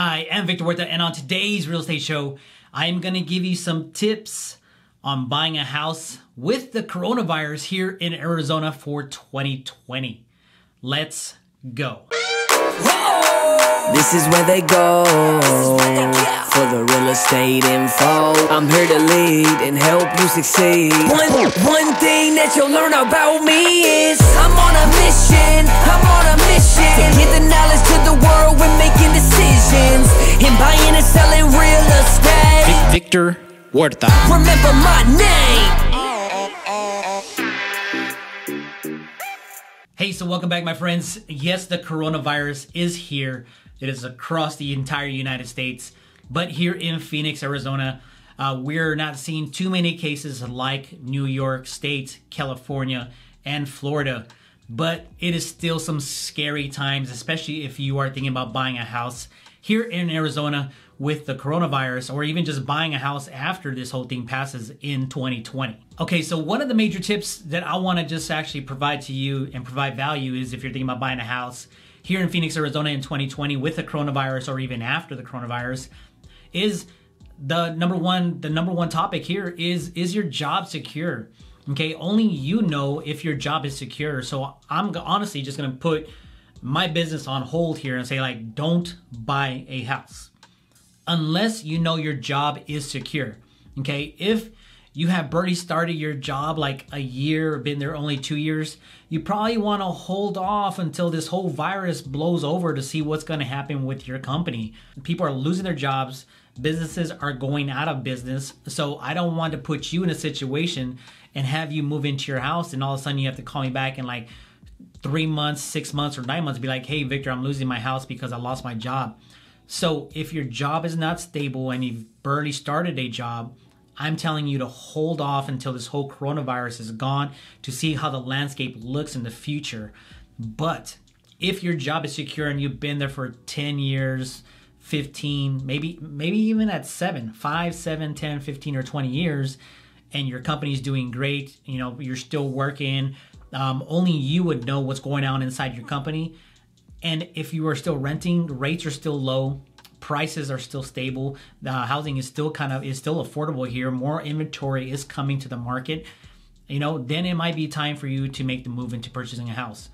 I am Victor Huerta, and on today's real estate show, I am going to give you some tips on buying a house with the coronavirus here in Arizona for 2020. Let's go. Whoa! This is where they go for the real estate info. I'm here to lead and help you succeed. One, one thing that you'll learn about me is I'm on a mission. I'm on a mission to get the knowledge to the world when making decisions and buying and selling real estate. Victor Huerta. Remember my name. Hey, so welcome back, my friends. Yes, the coronavirus is here. It is across the entire United States, but here in Phoenix, Arizona, uh, we're not seeing too many cases like New York State, California, and Florida. But it is still some scary times, especially if you are thinking about buying a house. Here in Arizona, with the coronavirus or even just buying a house after this whole thing passes in 2020. Okay, so one of the major tips that I want to just actually provide to you and provide value is if you're thinking about buying a house here in Phoenix, Arizona in 2020 with the coronavirus or even after the coronavirus is the number one the number one topic here is is your job secure? Okay, only you know if your job is secure. So I'm honestly just going to put my business on hold here and say like don't buy a house unless you know your job is secure. Okay, if you have already started your job like a year, been there only two years, you probably want to hold off until this whole virus blows over to see what's going to happen with your company. People are losing their jobs, businesses are going out of business. So I don't want to put you in a situation and have you move into your house and all of a sudden you have to call me back and like, Three months, six months, or nine months, be like, hey, Victor, I'm losing my house because I lost my job. So if your job is not stable and you've barely started a job, I'm telling you to hold off until this whole coronavirus is gone to see how the landscape looks in the future. But if your job is secure and you've been there for 10 years, 15, maybe maybe even at 7, 5, 7, 10, 15 or 20 years and your company's doing great, you know, you're still working, um, only you would know what's going on inside your company. And if you are still renting, rates are still low, prices are still stable. The housing is still kind of is still affordable here. More inventory is coming to the market. You know, then it might be time for you to make the move into purchasing a house.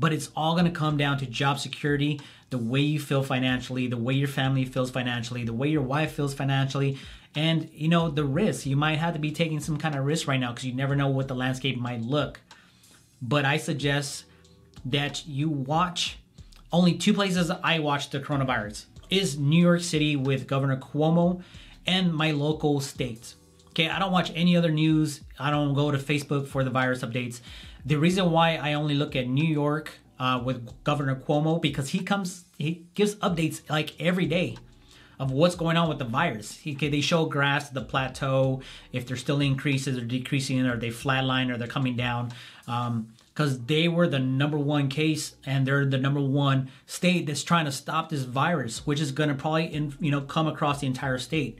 But it's all going to come down to job security, the way you feel financially, the way your family feels financially, the way your wife feels financially, and you know the risk. You might have to be taking some kind of risk right now because you never know what the landscape might look. But I suggest that you watch only two places I watch the coronavirus is New York City with Governor Cuomo and my local states. Okay, I don't watch any other news. I don't go to Facebook for the virus updates. The reason why I only look at New York uh, with Governor Cuomo because he comes, he gives updates like every day of what's going on with the virus. Okay, they show graphs, the plateau, if they're still increases or decreasing, or they flatline or they're coming down. Um, because they were the number one case and they're the number one state that's trying to stop this virus, which is going to probably in, you know come across the entire state.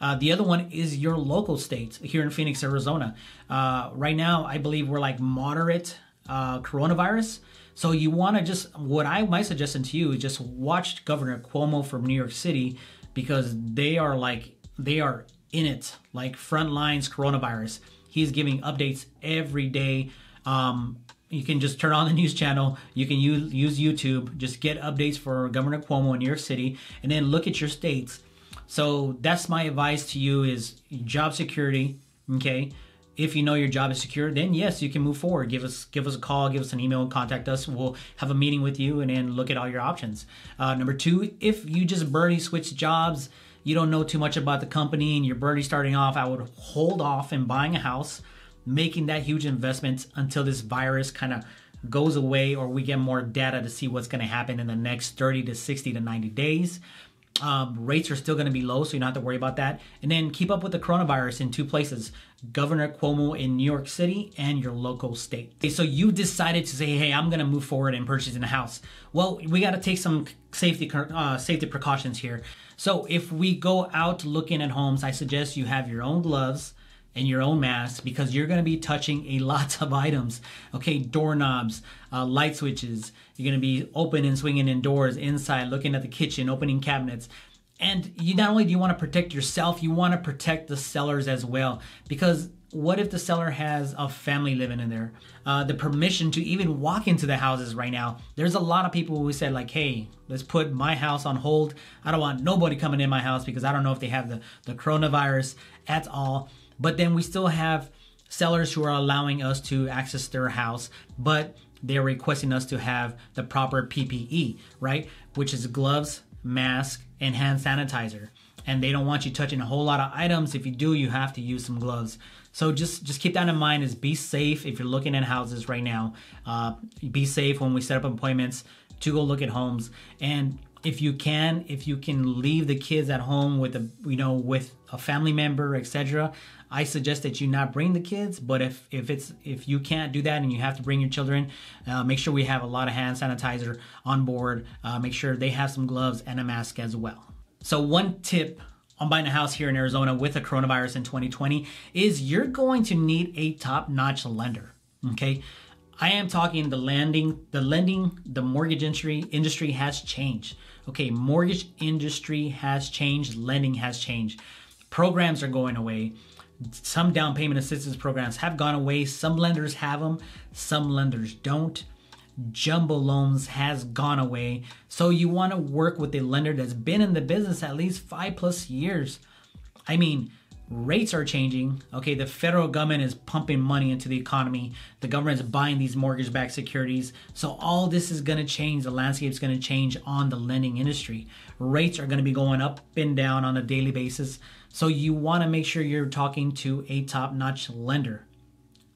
Uh, the other one is your local state here in Phoenix, Arizona. Uh, right now, I believe we're like moderate uh, coronavirus. So you want to just what I my suggestion to you is just watch Governor Cuomo from New York City because they are like they are in it like front lines coronavirus. He's giving updates every day. Um, you can just turn on the news channel. You can use, use YouTube, just get updates for Governor Cuomo in your city, and then look at your states. So that's my advice to you is job security. Okay, if you know your job is secure, then yes, you can move forward. Give us give us a call, give us an email, contact us. We'll have a meeting with you and then look at all your options. Uh, number two, if you just barely switch jobs, you don't know too much about the company, and you're barely starting off, I would hold off in buying a house making that huge investment until this virus kind of goes away or we get more data to see what's going to happen in the next 30 to 60 to 90 days. Um, rates are still going to be low, so you don't have to worry about that. And then keep up with the coronavirus in two places Governor Cuomo in New York City and your local state. Okay, so you decided to say, hey, I'm going to move forward and purchase in a house. Well, we got to take some safety, uh, safety precautions here. So if we go out looking at homes, I suggest you have your own gloves and your own mask because you're going to be touching a lot of items okay doorknobs uh, light switches you're going to be open and swinging in doors inside looking at the kitchen opening cabinets and you not only do you want to protect yourself you want to protect the sellers as well because what if the seller has a family living in there uh, the permission to even walk into the houses right now there's a lot of people who said like hey let's put my house on hold i don't want nobody coming in my house because i don't know if they have the, the coronavirus at all but then we still have sellers who are allowing us to access their house, but they're requesting us to have the proper PPE, right? Which is gloves, mask, and hand sanitizer. And they don't want you touching a whole lot of items. If you do, you have to use some gloves. So just just keep that in mind. Is be safe if you're looking at houses right now. Uh, be safe when we set up appointments to go look at homes and if you can if you can leave the kids at home with a you know with a family member etc i suggest that you not bring the kids but if if it's if you can't do that and you have to bring your children uh, make sure we have a lot of hand sanitizer on board uh, make sure they have some gloves and a mask as well so one tip on buying a house here in arizona with a coronavirus in 2020 is you're going to need a top-notch lender okay I am talking the lending, the lending, the mortgage industry industry has changed okay, mortgage industry has changed, lending has changed. Programs are going away. Some down payment assistance programs have gone away. Some lenders have them, some lenders don't. Jumbo loans has gone away. So you want to work with a lender that's been in the business at least 5 plus years. I mean, rates are changing. Okay, the federal government is pumping money into the economy. The government is buying these mortgage backed securities. So, all this is going to change. The landscape is going to change on the lending industry. Rates are going to be going up and down on a daily basis. So, you want to make sure you're talking to a top notch lender.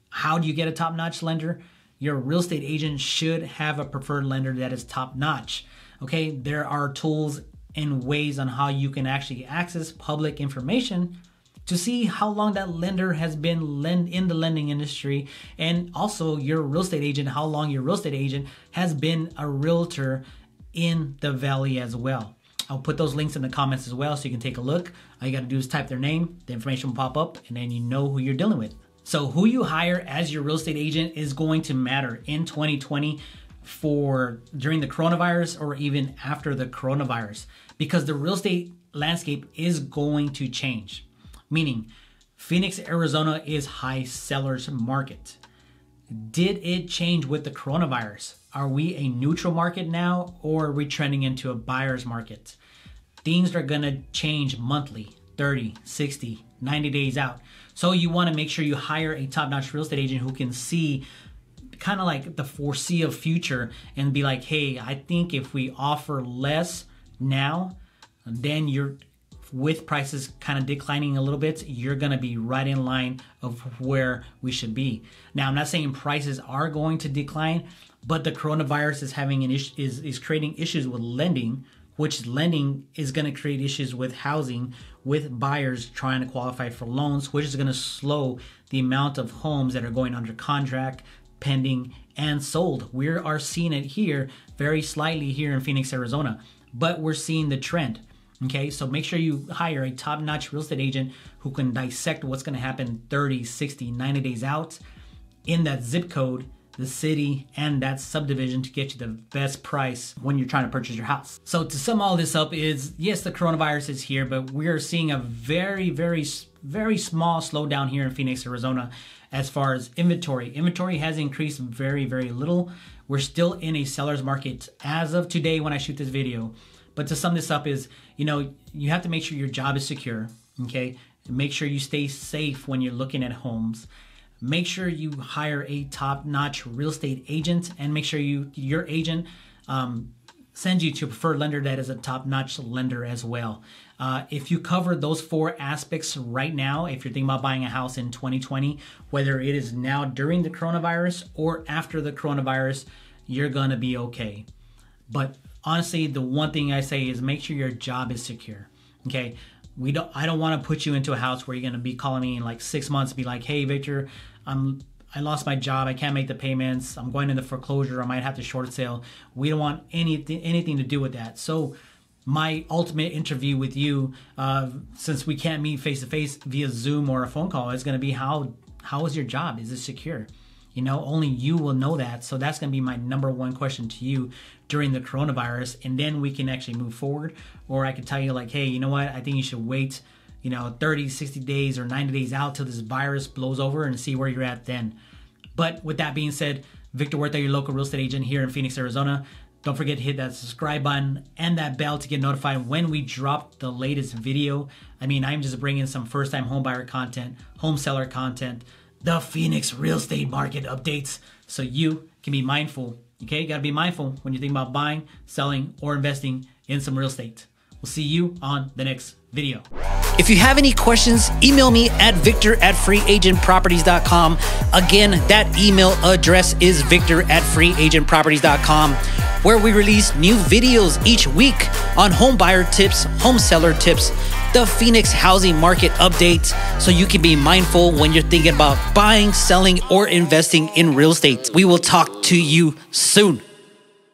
How do you get a top notch lender? Your real estate agent should have a preferred lender that is top notch. Okay, there are tools and ways on how you can actually access public information to see how long that lender has been lend in the lending industry and also your real estate agent, how long your real estate agent has been a realtor in the valley as well. I'll put those links in the comments as well so you can take a look. All you got to do is type their name, the information will pop up, and then you know who you're dealing with. So, who you hire as your real estate agent is going to matter in 2020 for during the coronavirus or even after the coronavirus because the real estate landscape is going to change meaning Phoenix, Arizona is high seller's market. Did it change with the coronavirus? Are we a neutral market now or are we trending into a buyer's market? Things are gonna change monthly, 30, 60, 90 days out. So you wanna make sure you hire a top-notch real estate agent who can see kind of like the foresee of future and be like, hey, I think if we offer less now, then you're with prices kind of declining a little bit, you're going to be right in line of where we should be. Now, I'm not saying prices are going to decline, but the coronavirus is having an issue is, is creating issues with lending, which lending is going to create issues with housing, with buyers trying to qualify for loans, which is going to slow the amount of homes that are going under contract, pending, and sold. We are seeing it here very slightly here in Phoenix, Arizona, but we're seeing the trend. Okay, so make sure you hire a top notch real estate agent who can dissect what's gonna happen 30, 60, 90 days out in that zip code, the city, and that subdivision to get you the best price when you're trying to purchase your house. So, to sum all this up, is yes, the coronavirus is here, but we are seeing a very, very, very small slowdown here in Phoenix, Arizona, as far as inventory. Inventory has increased very, very little. We're still in a seller's market as of today when I shoot this video. But to sum this up is, you know, you have to make sure your job is secure, okay? Make sure you stay safe when you're looking at homes. Make sure you hire a top-notch real estate agent and make sure you your agent um, sends you to a preferred lender that is a top-notch lender as well. Uh, if you cover those four aspects right now, if you're thinking about buying a house in 2020, whether it is now during the coronavirus or after the coronavirus, you're gonna be okay. But honestly, the one thing I say is make sure your job is secure. Okay. We don't, I don't want to put you into a house where you're going to be calling me in like six months be like, Hey, Victor, I'm, I lost my job. I can't make the payments. I'm going into foreclosure. I might have to short sale. We don't want anything, anything to do with that. So, my ultimate interview with you, uh, since we can't meet face to face via Zoom or a phone call, is going to be how how is your job? Is it secure? You know, only you will know that. So that's going to be my number one question to you during the coronavirus. And then we can actually move forward. Or I could tell you, like, hey, you know what? I think you should wait, you know, 30, 60 days or 90 days out till this virus blows over and see where you're at then. But with that being said, Victor Huerta, your local real estate agent here in Phoenix, Arizona. Don't forget to hit that subscribe button and that bell to get notified when we drop the latest video. I mean, I'm just bringing some first time homebuyer content, home seller content, the Phoenix real estate market updates so you can be mindful. Okay, you gotta be mindful when you think about buying, selling, or investing in some real estate. We'll see you on the next video. If you have any questions, email me at victor at freeagentproperties.com. Again, that email address is victor at freeagentproperties.com, where we release new videos each week on home buyer tips, home seller tips, the Phoenix housing market update, so you can be mindful when you're thinking about buying, selling, or investing in real estate. We will talk to you soon.